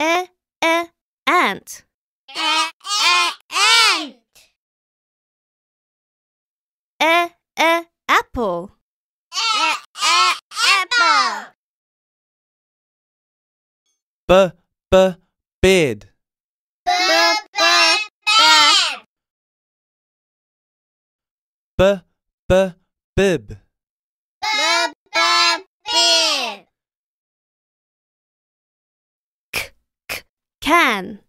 a a ant. A a ant. A a apple. A a apple. B b bed. B b bed. B b bib. can